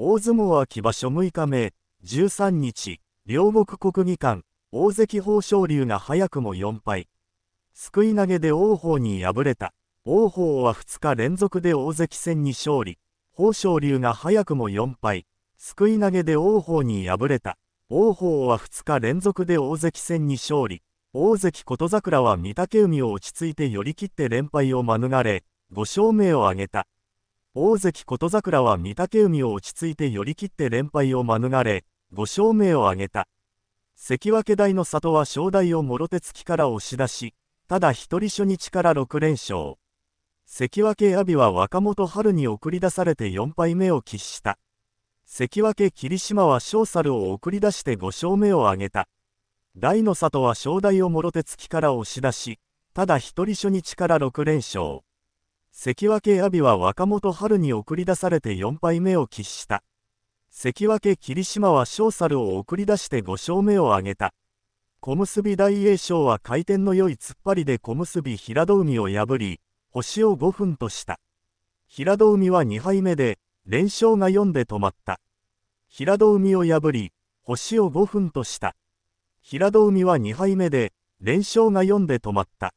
大相撲秋場所6日目、13日、両国国技館、大関豊昇龍が早くも4敗。すくい投げで王鵬に敗れた。王鵬は2日連続で大関戦に勝利。豊昇龍が早くも4敗。すくい投げで王鵬に敗れた。王鵬は2日連続で大関戦に勝利。大関琴桜は御嶽海を落ち着いて寄り切って連敗を免れ、5勝目を挙げた。大関琴桜は御嶽海を落ち着いて寄り切って連敗を免れ、5勝目を挙げた。関脇大の里は正代をもろ手突きから押し出し、ただ一人初日から6連勝。関脇阿炎は若元春に送り出されて4敗目を喫した。関脇霧島は小猿を送り出して5勝目を挙げた。大の里は正代をもろ手突きから押し出し、ただ一人初日から6連勝。関脇阿炎は若元春に送り出されて4敗目を喫した。関脇霧島は小猿を送り出して5勝目を挙げた。小結大栄翔は回転の良い突っ張りで小結平戸海を破り、星を5分とした。平戸海は2敗目で、連勝が4で止まった。平戸海を破り、星を5分とした。平戸海は2敗目で、連勝が4で止まった。